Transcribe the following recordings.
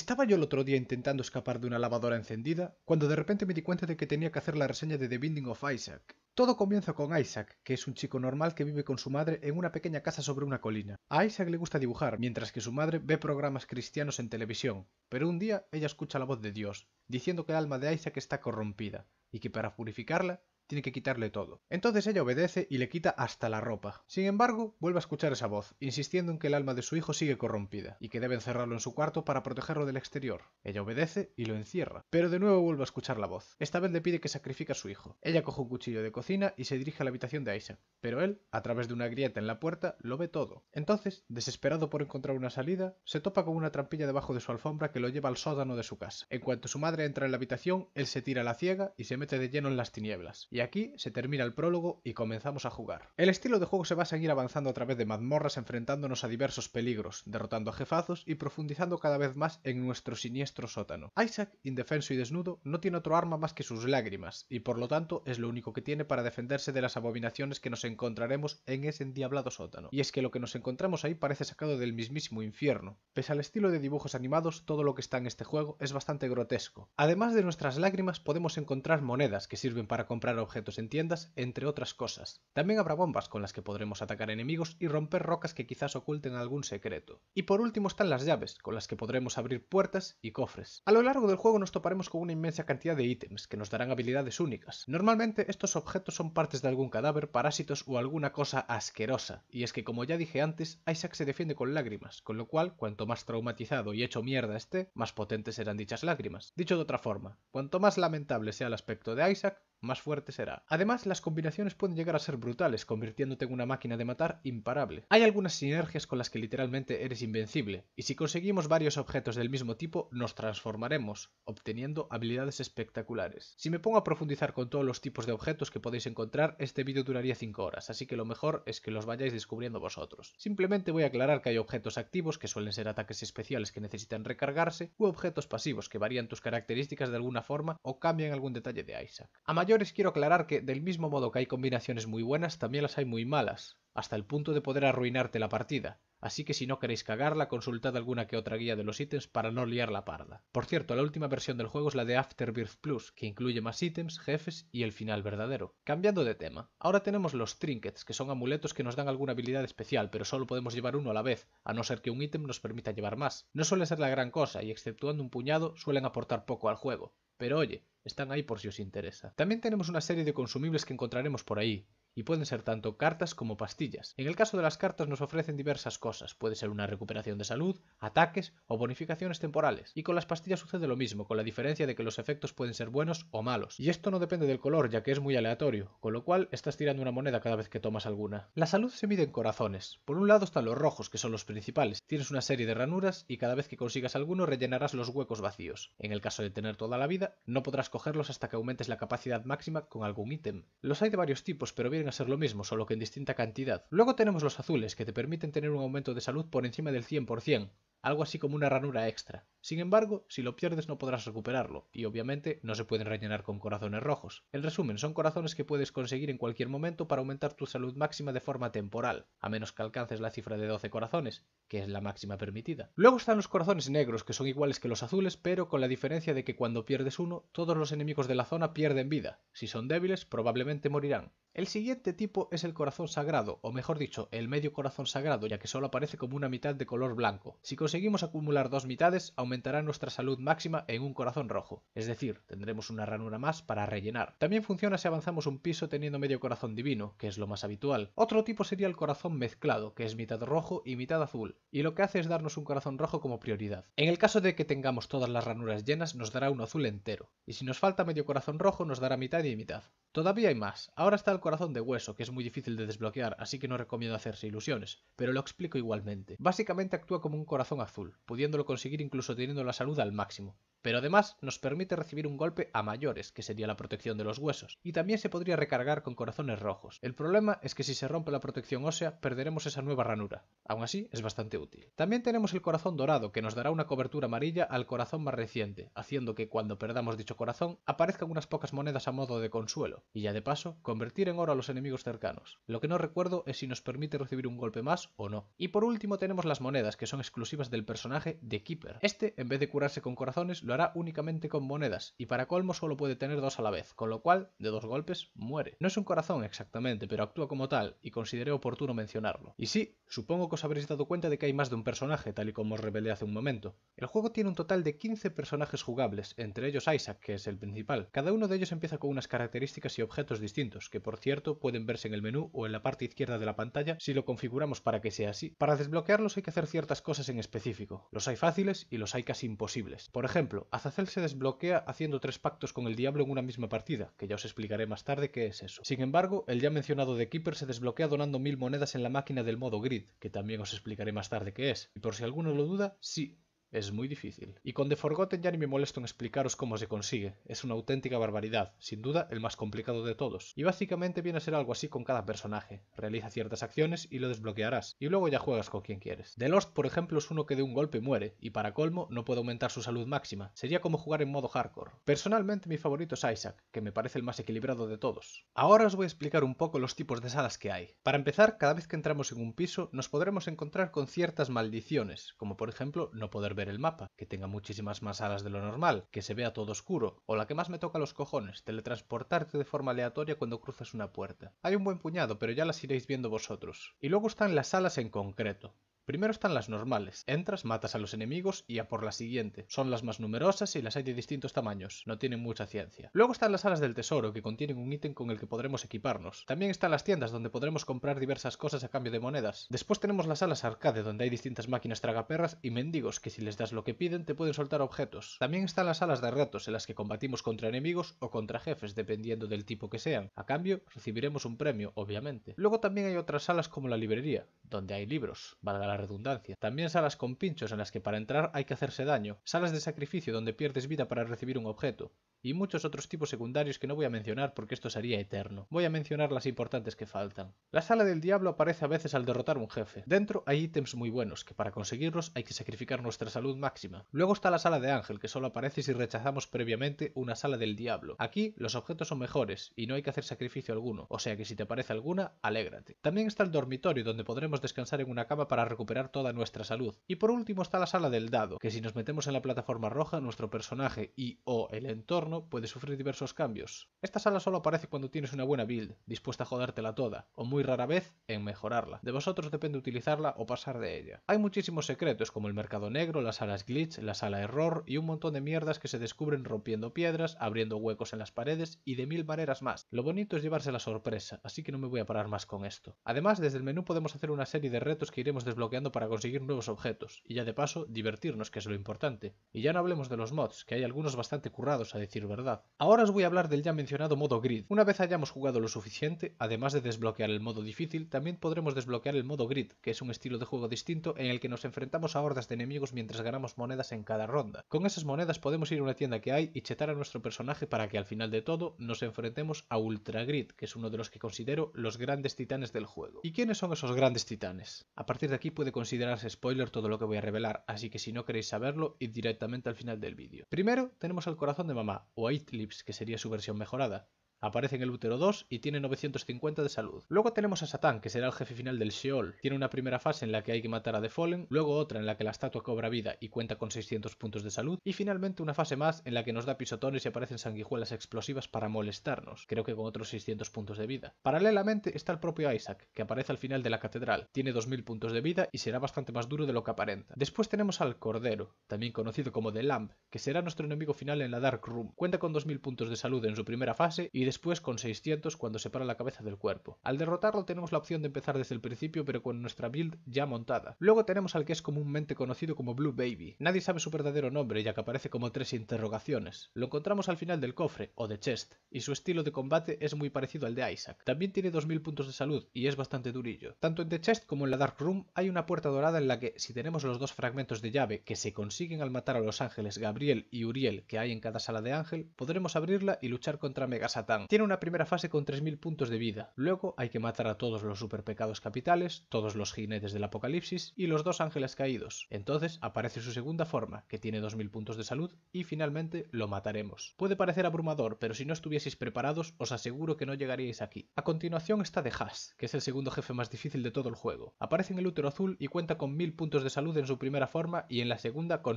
Estaba yo el otro día intentando escapar de una lavadora encendida, cuando de repente me di cuenta de que tenía que hacer la reseña de The Binding of Isaac. Todo comienza con Isaac, que es un chico normal que vive con su madre en una pequeña casa sobre una colina. A Isaac le gusta dibujar, mientras que su madre ve programas cristianos en televisión, pero un día ella escucha la voz de Dios, diciendo que el alma de Isaac está corrompida, y que para purificarla tiene que quitarle todo. Entonces ella obedece y le quita hasta la ropa. Sin embargo, vuelve a escuchar esa voz, insistiendo en que el alma de su hijo sigue corrompida y que debe encerrarlo en su cuarto para protegerlo del exterior. Ella obedece y lo encierra, pero de nuevo vuelve a escuchar la voz. Esta vez le pide que sacrifique a su hijo. Ella coge un cuchillo de cocina y se dirige a la habitación de Aisha. pero él, a través de una grieta en la puerta, lo ve todo. Entonces, desesperado por encontrar una salida, se topa con una trampilla debajo de su alfombra que lo lleva al sótano de su casa. En cuanto su madre entra en la habitación, él se tira a la ciega y se mete de lleno en las tinieblas. Y aquí se termina el prólogo y comenzamos a jugar. El estilo de juego se va a seguir avanzando a través de mazmorras enfrentándonos a diversos peligros, derrotando a jefazos y profundizando cada vez más en nuestro siniestro sótano. Isaac, indefenso y desnudo, no tiene otro arma más que sus lágrimas, y por lo tanto es lo único que tiene para defenderse de las abominaciones que nos encontraremos en ese endiablado sótano. Y es que lo que nos encontramos ahí parece sacado del mismísimo infierno. Pese al estilo de dibujos animados, todo lo que está en este juego es bastante grotesco. Además de nuestras lágrimas podemos encontrar monedas que sirven para comprar objetos en tiendas, entre otras cosas. También habrá bombas con las que podremos atacar enemigos y romper rocas que quizás oculten algún secreto. Y por último están las llaves, con las que podremos abrir puertas y cofres. A lo largo del juego nos toparemos con una inmensa cantidad de ítems, que nos darán habilidades únicas. Normalmente estos objetos son partes de algún cadáver, parásitos o alguna cosa asquerosa, y es que como ya dije antes, Isaac se defiende con lágrimas, con lo cual cuanto más traumatizado y hecho mierda esté, más potentes serán dichas lágrimas. Dicho de otra forma, cuanto más lamentable sea el aspecto de Isaac, más fuerte será. Además, las combinaciones pueden llegar a ser brutales, convirtiéndote en una máquina de matar imparable. Hay algunas sinergias con las que literalmente eres invencible, y si conseguimos varios objetos del mismo tipo, nos transformaremos, obteniendo habilidades espectaculares. Si me pongo a profundizar con todos los tipos de objetos que podéis encontrar, este vídeo duraría 5 horas, así que lo mejor es que los vayáis descubriendo vosotros. Simplemente voy a aclarar que hay objetos activos, que suelen ser ataques especiales que necesitan recargarse, u objetos pasivos, que varían tus características de alguna forma o cambian algún detalle de Isaac mayores quiero aclarar que, del mismo modo que hay combinaciones muy buenas, también las hay muy malas, hasta el punto de poder arruinarte la partida. Así que si no queréis cagarla, consultad alguna que otra guía de los ítems para no liar la parda. Por cierto, la última versión del juego es la de Afterbirth Plus, que incluye más ítems, jefes y el final verdadero. Cambiando de tema, ahora tenemos los trinkets, que son amuletos que nos dan alguna habilidad especial, pero solo podemos llevar uno a la vez, a no ser que un ítem nos permita llevar más. No suele ser la gran cosa, y exceptuando un puñado, suelen aportar poco al juego. Pero oye, están ahí por si os interesa. También tenemos una serie de consumibles que encontraremos por ahí, y pueden ser tanto cartas como pastillas. En el caso de las cartas nos ofrecen diversas cosas, puede ser una recuperación de salud, ataques o bonificaciones temporales. Y con las pastillas sucede lo mismo, con la diferencia de que los efectos pueden ser buenos o malos. Y esto no depende del color, ya que es muy aleatorio, con lo cual estás tirando una moneda cada vez que tomas alguna. La salud se mide en corazones. Por un lado están los rojos, que son los principales. Tienes una serie de ranuras y cada vez que consigas alguno rellenarás los huecos vacíos. En el caso de tener toda la vida, no podrás cogerlos hasta que aumentes la capacidad máxima con algún ítem. Los hay de varios tipos, pero vienen a ser lo mismo, solo que en distinta cantidad. Luego tenemos los azules, que te permiten tener un aumento de salud por encima del 100%, algo así como una ranura extra. Sin embargo, si lo pierdes no podrás recuperarlo, y obviamente no se pueden rellenar con corazones rojos. En resumen, son corazones que puedes conseguir en cualquier momento para aumentar tu salud máxima de forma temporal, a menos que alcances la cifra de 12 corazones, que es la máxima permitida. Luego están los corazones negros, que son iguales que los azules, pero con la diferencia de que cuando pierdes uno, todos los enemigos de la zona pierden vida. Si son débiles, probablemente morirán. El siguiente tipo es el corazón sagrado, o mejor dicho, el medio corazón sagrado, ya que solo aparece como una mitad de color blanco. Si Seguimos acumular dos mitades, aumentará nuestra salud máxima en un corazón rojo, es decir, tendremos una ranura más para rellenar. También funciona si avanzamos un piso teniendo medio corazón divino, que es lo más habitual. Otro tipo sería el corazón mezclado, que es mitad rojo y mitad azul, y lo que hace es darnos un corazón rojo como prioridad. En el caso de que tengamos todas las ranuras llenas, nos dará un azul entero, y si nos falta medio corazón rojo, nos dará mitad y mitad. Todavía hay más, ahora está el corazón de hueso, que es muy difícil de desbloquear, así que no recomiendo hacerse ilusiones, pero lo explico igualmente. Básicamente actúa como un corazón azul, pudiéndolo conseguir incluso teniendo la salud al máximo pero además nos permite recibir un golpe a mayores, que sería la protección de los huesos, y también se podría recargar con corazones rojos. El problema es que si se rompe la protección ósea, perderemos esa nueva ranura. Aún así, es bastante útil. También tenemos el corazón dorado, que nos dará una cobertura amarilla al corazón más reciente, haciendo que cuando perdamos dicho corazón, aparezcan unas pocas monedas a modo de consuelo, y ya de paso, convertir en oro a los enemigos cercanos. Lo que no recuerdo es si nos permite recibir un golpe más o no. Y por último tenemos las monedas, que son exclusivas del personaje de Keeper. Este, en vez de curarse con corazones, lo únicamente con monedas, y para colmo solo puede tener dos a la vez, con lo cual, de dos golpes, muere. No es un corazón exactamente, pero actúa como tal, y consideré oportuno mencionarlo. Y sí, supongo que os habréis dado cuenta de que hay más de un personaje, tal y como os revelé hace un momento. El juego tiene un total de 15 personajes jugables, entre ellos Isaac, que es el principal. Cada uno de ellos empieza con unas características y objetos distintos, que por cierto pueden verse en el menú o en la parte izquierda de la pantalla si lo configuramos para que sea así. Para desbloquearlos hay que hacer ciertas cosas en específico. Los hay fáciles y los hay casi imposibles. Por ejemplo, Azazel se desbloquea haciendo tres pactos con el diablo en una misma partida, que ya os explicaré más tarde qué es eso. Sin embargo, el ya mencionado The Keeper se desbloquea donando mil monedas en la máquina del modo grid, que también os explicaré más tarde qué es. Y por si alguno lo duda, sí, es muy difícil. Y con The Forgotten ya ni me molesto en explicaros cómo se consigue. Es una auténtica barbaridad, sin duda el más complicado de todos. Y básicamente viene a ser algo así con cada personaje. Realiza ciertas acciones y lo desbloquearás, y luego ya juegas con quien quieres. The Lost, por ejemplo, es uno que de un golpe muere, y para colmo no puede aumentar su salud máxima. Sería como jugar en modo hardcore. Personalmente mi favorito es Isaac, que me parece el más equilibrado de todos. Ahora os voy a explicar un poco los tipos de salas que hay. Para empezar, cada vez que entramos en un piso, nos podremos encontrar con ciertas maldiciones, como por ejemplo no poder ver el mapa, que tenga muchísimas más alas de lo normal, que se vea todo oscuro, o la que más me toca los cojones, teletransportarte de forma aleatoria cuando cruzas una puerta. Hay un buen puñado, pero ya las iréis viendo vosotros. Y luego están las alas en concreto. Primero están las normales. Entras, matas a los enemigos y a por la siguiente. Son las más numerosas y las hay de distintos tamaños. No tienen mucha ciencia. Luego están las salas del tesoro, que contienen un ítem con el que podremos equiparnos. También están las tiendas, donde podremos comprar diversas cosas a cambio de monedas. Después tenemos las salas arcade, donde hay distintas máquinas tragaperras y mendigos, que si les das lo que piden te pueden soltar objetos. También están las salas de retos, en las que combatimos contra enemigos o contra jefes, dependiendo del tipo que sean. A cambio, recibiremos un premio, obviamente. Luego también hay otras salas como la librería, donde hay libros, valga redundancia. También salas con pinchos en las que para entrar hay que hacerse daño, salas de sacrificio donde pierdes vida para recibir un objeto, y muchos otros tipos secundarios que no voy a mencionar porque esto sería eterno. Voy a mencionar las importantes que faltan. La sala del diablo aparece a veces al derrotar un jefe. Dentro hay ítems muy buenos, que para conseguirlos hay que sacrificar nuestra salud máxima. Luego está la sala de ángel, que solo aparece si rechazamos previamente una sala del diablo. Aquí los objetos son mejores y no hay que hacer sacrificio alguno, o sea que si te aparece alguna, alégrate. También está el dormitorio, donde podremos descansar en una cama para recuperar toda nuestra salud. Y por último está la sala del dado, que si nos metemos en la plataforma roja, nuestro personaje y o el entorno puede sufrir diversos cambios. Esta sala solo aparece cuando tienes una buena build, dispuesta a jodértela toda, o muy rara vez en mejorarla. De vosotros depende utilizarla o pasar de ella. Hay muchísimos secretos como el mercado negro, las salas glitch, la sala error y un montón de mierdas que se descubren rompiendo piedras, abriendo huecos en las paredes y de mil maneras más. Lo bonito es llevarse la sorpresa, así que no me voy a parar más con esto. Además, desde el menú podemos hacer una serie de retos que iremos desbloqueando para conseguir nuevos objetos, y ya de paso, divertirnos, que es lo importante. Y ya no hablemos de los mods, que hay algunos bastante currados, a decir verdad. Ahora os voy a hablar del ya mencionado modo grid. Una vez hayamos jugado lo suficiente, además de desbloquear el modo difícil, también podremos desbloquear el modo grid, que es un estilo de juego distinto en el que nos enfrentamos a hordas de enemigos mientras ganamos monedas en cada ronda. Con esas monedas podemos ir a una tienda que hay y chetar a nuestro personaje para que al final de todo nos enfrentemos a Ultra Grid, que es uno de los que considero los grandes titanes del juego. ¿Y quiénes son esos grandes titanes? A partir de aquí de considerarse spoiler todo lo que voy a revelar, así que si no queréis saberlo, id directamente al final del vídeo. Primero, tenemos al corazón de mamá, o Lips, que sería su versión mejorada. Aparece en el útero 2 y tiene 950 de salud. Luego tenemos a Satán, que será el jefe final del Sheol. Tiene una primera fase en la que hay que matar a The Fallen, luego otra en la que la estatua cobra vida y cuenta con 600 puntos de salud, y finalmente una fase más en la que nos da pisotones y aparecen sanguijuelas explosivas para molestarnos, creo que con otros 600 puntos de vida. Paralelamente está el propio Isaac, que aparece al final de la catedral. Tiene 2000 puntos de vida y será bastante más duro de lo que aparenta. Después tenemos al Cordero, también conocido como The Lamb, que será nuestro enemigo final en la Dark Room. Cuenta con 2000 puntos de salud en su primera fase y después con 600 cuando separa la cabeza del cuerpo. Al derrotarlo tenemos la opción de empezar desde el principio pero con nuestra build ya montada. Luego tenemos al que es comúnmente conocido como Blue Baby. Nadie sabe su verdadero nombre ya que aparece como tres interrogaciones. Lo encontramos al final del cofre, o de chest, y su estilo de combate es muy parecido al de Isaac. También tiene 2000 puntos de salud y es bastante durillo. Tanto en The Chest como en la Dark Room hay una puerta dorada en la que si tenemos los dos fragmentos de llave que se consiguen al matar a los ángeles Gabriel y Uriel que hay en cada sala de ángel, podremos abrirla y luchar contra Megasatar. Tiene una primera fase con 3.000 puntos de vida. Luego hay que matar a todos los superpecados capitales, todos los jinetes del apocalipsis y los dos ángeles caídos. Entonces aparece su segunda forma, que tiene 2.000 puntos de salud, y finalmente lo mataremos. Puede parecer abrumador, pero si no estuvieseis preparados, os aseguro que no llegaríais aquí. A continuación está The Hass, que es el segundo jefe más difícil de todo el juego. Aparece en el útero azul y cuenta con 1.000 puntos de salud en su primera forma y en la segunda con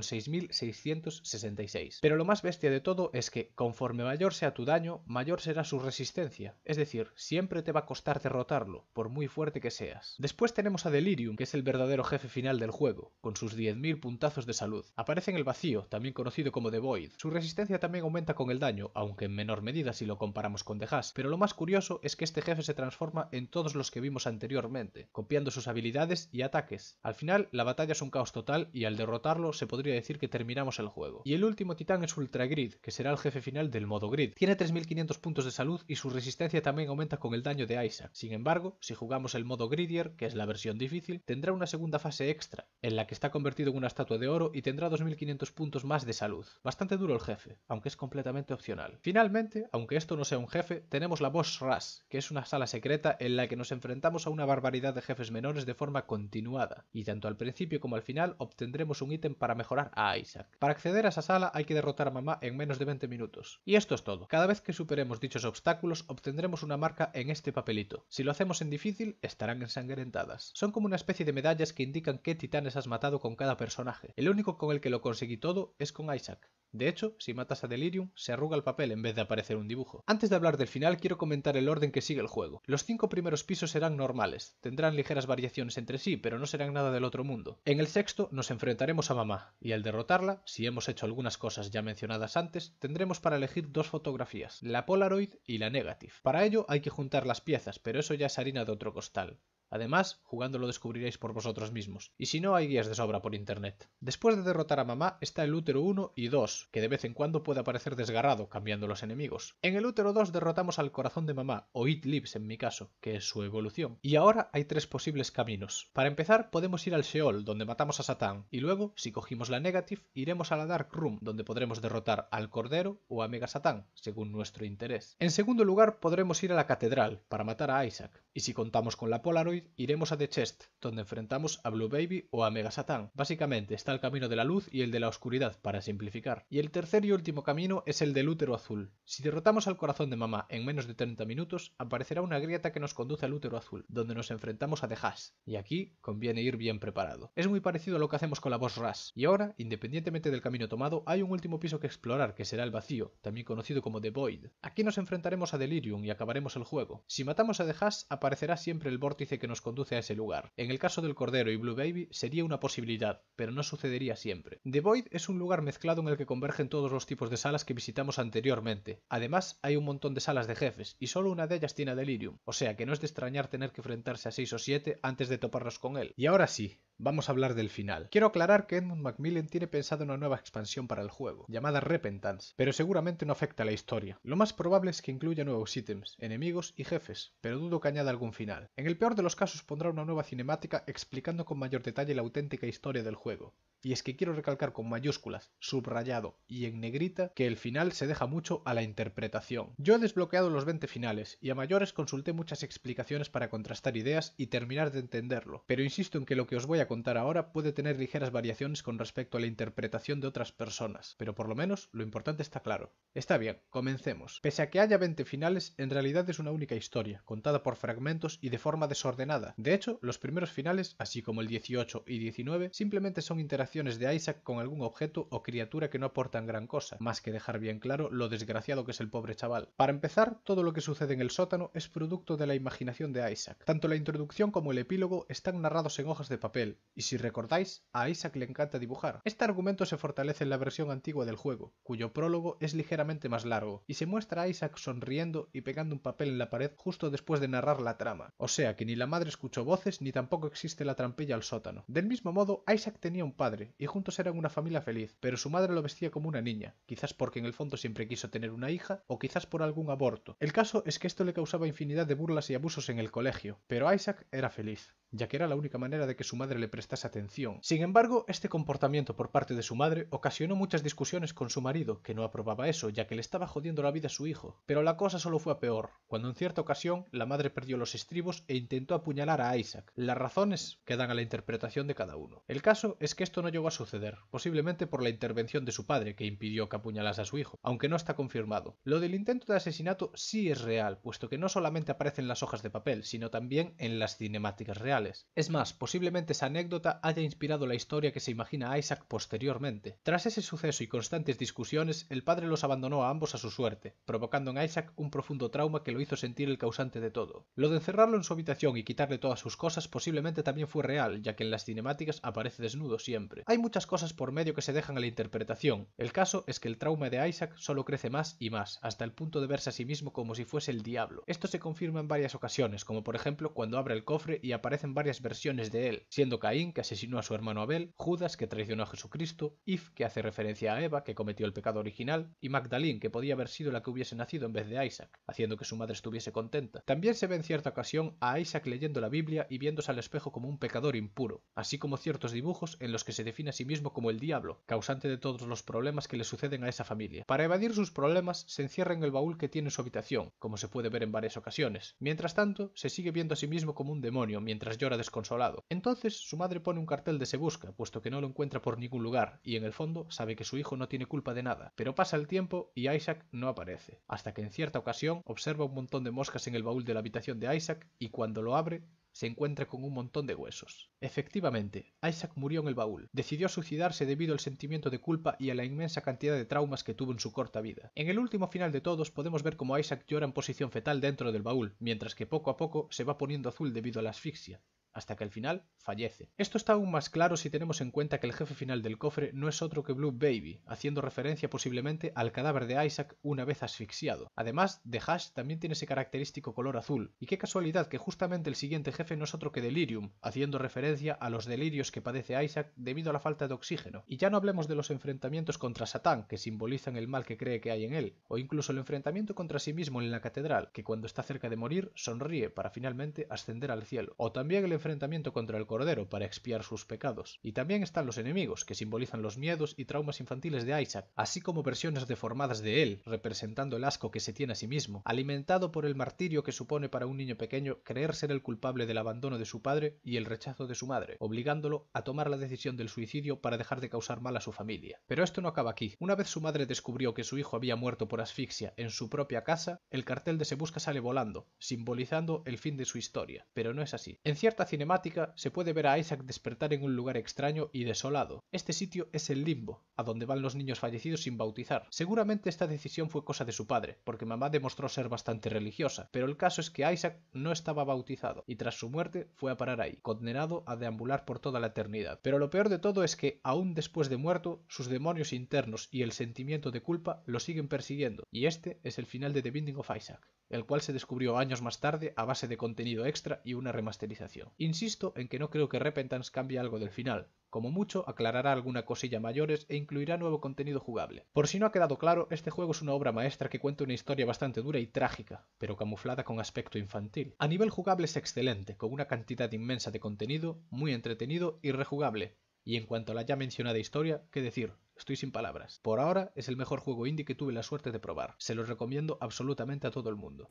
6.666. Pero lo más bestia de todo es que, conforme mayor sea tu daño, mayor se será su resistencia, es decir, siempre te va a costar derrotarlo, por muy fuerte que seas. Después tenemos a Delirium, que es el verdadero jefe final del juego, con sus 10.000 puntazos de salud. Aparece en el vacío, también conocido como The Void. Su resistencia también aumenta con el daño, aunque en menor medida si lo comparamos con The Hass, pero lo más curioso es que este jefe se transforma en todos los que vimos anteriormente, copiando sus habilidades y ataques. Al final, la batalla es un caos total y al derrotarlo se podría decir que terminamos el juego. Y el último titán es Ultra Grid, que será el jefe final del modo Grid. Tiene 3.500 puntos de salud y su resistencia también aumenta con el daño de Isaac. Sin embargo, si jugamos el modo Gridier, que es la versión difícil, tendrá una segunda fase extra, en la que está convertido en una estatua de oro y tendrá 2500 puntos más de salud. Bastante duro el jefe, aunque es completamente opcional. Finalmente, aunque esto no sea un jefe, tenemos la Boss Rush, que es una sala secreta en la que nos enfrentamos a una barbaridad de jefes menores de forma continuada, y tanto al principio como al final obtendremos un ítem para mejorar a Isaac. Para acceder a esa sala hay que derrotar a mamá en menos de 20 minutos. Y esto es todo. Cada vez que superemos obstáculos obtendremos una marca en este papelito. Si lo hacemos en difícil, estarán ensangrentadas. Son como una especie de medallas que indican qué titanes has matado con cada personaje. El único con el que lo conseguí todo es con Isaac. De hecho, si matas a Delirium, se arruga el papel en vez de aparecer un dibujo. Antes de hablar del final, quiero comentar el orden que sigue el juego. Los cinco primeros pisos serán normales, tendrán ligeras variaciones entre sí, pero no serán nada del otro mundo. En el sexto nos enfrentaremos a mamá, y al derrotarla, si hemos hecho algunas cosas ya mencionadas antes, tendremos para elegir dos fotografías, la Polaroid y la Negative. Para ello hay que juntar las piezas, pero eso ya es harina de otro costal. Además, jugando lo descubriréis por vosotros mismos, y si no hay guías de sobra por internet. Después de derrotar a mamá está el útero 1 y 2, que de vez en cuando puede aparecer desgarrado, cambiando los enemigos. En el útero 2 derrotamos al corazón de mamá, o It Lips en mi caso, que es su evolución. Y ahora hay tres posibles caminos. Para empezar, podemos ir al Sheol, donde matamos a Satán, y luego, si cogimos la Negative, iremos a la Dark Room, donde podremos derrotar al Cordero o a Mega Satán, según nuestro interés. En segundo lugar, podremos ir a la Catedral, para matar a Isaac. Y si contamos con la Polaroid, iremos a The Chest, donde enfrentamos a Blue Baby o a Mega Satan. Básicamente está el camino de la luz y el de la oscuridad, para simplificar. Y el tercer y último camino es el del útero azul. Si derrotamos al corazón de mamá en menos de 30 minutos, aparecerá una grieta que nos conduce al útero azul, donde nos enfrentamos a The Hass, Y aquí conviene ir bien preparado. Es muy parecido a lo que hacemos con la voz Rush. Y ahora, independientemente del camino tomado, hay un último piso que explorar, que será el vacío, también conocido como The Void. Aquí nos enfrentaremos a Delirium y acabaremos el juego. Si matamos a The Hass, aparecerá siempre el vórtice que nos conduce a ese lugar. En el caso del Cordero y Blue Baby sería una posibilidad, pero no sucedería siempre. The Void es un lugar mezclado en el que convergen todos los tipos de salas que visitamos anteriormente. Además, hay un montón de salas de jefes, y solo una de ellas tiene Delirium, o sea que no es de extrañar tener que enfrentarse a 6 o 7 antes de toparnos con él. Y ahora sí, vamos a hablar del final. Quiero aclarar que Edmund Macmillan tiene pensado una nueva expansión para el juego, llamada Repentance, pero seguramente no afecta a la historia. Lo más probable es que incluya nuevos ítems, enemigos y jefes, pero dudo que añada algún final. En el peor de los casos pondrá una nueva cinemática explicando con mayor detalle la auténtica historia del juego y es que quiero recalcar con mayúsculas, subrayado y en negrita que el final se deja mucho a la interpretación. Yo he desbloqueado los 20 finales y a mayores consulté muchas explicaciones para contrastar ideas y terminar de entenderlo, pero insisto en que lo que os voy a contar ahora puede tener ligeras variaciones con respecto a la interpretación de otras personas, pero por lo menos lo importante está claro. Está bien, comencemos. Pese a que haya 20 finales, en realidad es una única historia, contada por fragmentos y de forma desordenada. De hecho, los primeros finales, así como el 18 y 19, simplemente son interacciones de Isaac con algún objeto o criatura que no aportan gran cosa, más que dejar bien claro lo desgraciado que es el pobre chaval. Para empezar, todo lo que sucede en el sótano es producto de la imaginación de Isaac. Tanto la introducción como el epílogo están narrados en hojas de papel, y si recordáis, a Isaac le encanta dibujar. Este argumento se fortalece en la versión antigua del juego, cuyo prólogo es ligeramente más largo, y se muestra a Isaac sonriendo y pegando un papel en la pared justo después de narrar la trama. O sea que ni la madre escuchó voces ni tampoco existe la trampilla al sótano. Del mismo modo, Isaac tenía un padre y juntos eran una familia feliz, pero su madre lo vestía como una niña, quizás porque en el fondo siempre quiso tener una hija, o quizás por algún aborto. El caso es que esto le causaba infinidad de burlas y abusos en el colegio, pero Isaac era feliz ya que era la única manera de que su madre le prestase atención. Sin embargo, este comportamiento por parte de su madre ocasionó muchas discusiones con su marido, que no aprobaba eso, ya que le estaba jodiendo la vida a su hijo. Pero la cosa solo fue a peor, cuando en cierta ocasión la madre perdió los estribos e intentó apuñalar a Isaac. Las razones quedan a la interpretación de cada uno. El caso es que esto no llegó a suceder, posiblemente por la intervención de su padre, que impidió que apuñalase a su hijo, aunque no está confirmado. Lo del intento de asesinato sí es real, puesto que no solamente aparece en las hojas de papel, sino también en las cinemáticas reales. Es más, posiblemente esa anécdota haya inspirado la historia que se imagina Isaac posteriormente. Tras ese suceso y constantes discusiones, el padre los abandonó a ambos a su suerte, provocando en Isaac un profundo trauma que lo hizo sentir el causante de todo. Lo de encerrarlo en su habitación y quitarle todas sus cosas posiblemente también fue real, ya que en las cinemáticas aparece desnudo siempre. Hay muchas cosas por medio que se dejan a la interpretación. El caso es que el trauma de Isaac solo crece más y más, hasta el punto de verse a sí mismo como si fuese el diablo. Esto se confirma en varias ocasiones, como por ejemplo cuando abre el cofre y aparecen varias versiones de él, siendo Caín que asesinó a su hermano Abel, Judas que traicionó a Jesucristo, If que hace referencia a Eva que cometió el pecado original y Magdalene que podía haber sido la que hubiese nacido en vez de Isaac, haciendo que su madre estuviese contenta. También se ve en cierta ocasión a Isaac leyendo la Biblia y viéndose al espejo como un pecador impuro, así como ciertos dibujos en los que se define a sí mismo como el diablo, causante de todos los problemas que le suceden a esa familia. Para evadir sus problemas, se encierra en el baúl que tiene en su habitación, como se puede ver en varias ocasiones. Mientras tanto, se sigue viendo a sí mismo como un demonio mientras llora desconsolado. Entonces, su madre pone un cartel de se busca, puesto que no lo encuentra por ningún lugar, y en el fondo sabe que su hijo no tiene culpa de nada. Pero pasa el tiempo y Isaac no aparece, hasta que en cierta ocasión observa un montón de moscas en el baúl de la habitación de Isaac y cuando lo abre se encuentra con un montón de huesos. Efectivamente, Isaac murió en el baúl. Decidió suicidarse debido al sentimiento de culpa y a la inmensa cantidad de traumas que tuvo en su corta vida. En el último final de todos podemos ver como Isaac llora en posición fetal dentro del baúl, mientras que poco a poco se va poniendo azul debido a la asfixia hasta que al final fallece. Esto está aún más claro si tenemos en cuenta que el jefe final del cofre no es otro que Blue Baby, haciendo referencia posiblemente al cadáver de Isaac una vez asfixiado. Además, The Hash también tiene ese característico color azul, y qué casualidad que justamente el siguiente jefe no es otro que Delirium, haciendo referencia a los delirios que padece Isaac debido a la falta de oxígeno. Y ya no hablemos de los enfrentamientos contra Satán, que simbolizan el mal que cree que hay en él, o incluso el enfrentamiento contra sí mismo en la catedral, que cuando está cerca de morir sonríe para finalmente ascender al cielo, o también el enfrentamiento contra el Cordero para expiar sus pecados. Y también están los enemigos, que simbolizan los miedos y traumas infantiles de Isaac, así como versiones deformadas de él, representando el asco que se tiene a sí mismo, alimentado por el martirio que supone para un niño pequeño creer ser el culpable del abandono de su padre y el rechazo de su madre, obligándolo a tomar la decisión del suicidio para dejar de causar mal a su familia. Pero esto no acaba aquí. Una vez su madre descubrió que su hijo había muerto por asfixia en su propia casa, el cartel de Se Busca sale volando, simbolizando el fin de su historia. Pero no es así. En cierta cinemática se puede ver a Isaac despertar en un lugar extraño y desolado. Este sitio es el limbo, a donde van los niños fallecidos sin bautizar. Seguramente esta decisión fue cosa de su padre, porque mamá demostró ser bastante religiosa, pero el caso es que Isaac no estaba bautizado, y tras su muerte fue a parar ahí, condenado a deambular por toda la eternidad. Pero lo peor de todo es que, aún después de muerto, sus demonios internos y el sentimiento de culpa lo siguen persiguiendo, y este es el final de The Binding of Isaac, el cual se descubrió años más tarde a base de contenido extra y una remasterización. Insisto en que no creo que Repentance cambie algo del final. Como mucho, aclarará alguna cosilla mayores e incluirá nuevo contenido jugable. Por si no ha quedado claro, este juego es una obra maestra que cuenta una historia bastante dura y trágica, pero camuflada con aspecto infantil. A nivel jugable es excelente, con una cantidad inmensa de contenido, muy entretenido y rejugable. Y en cuanto a la ya mencionada historia, qué decir, Estoy sin palabras. Por ahora es el mejor juego indie que tuve la suerte de probar. Se los recomiendo absolutamente a todo el mundo.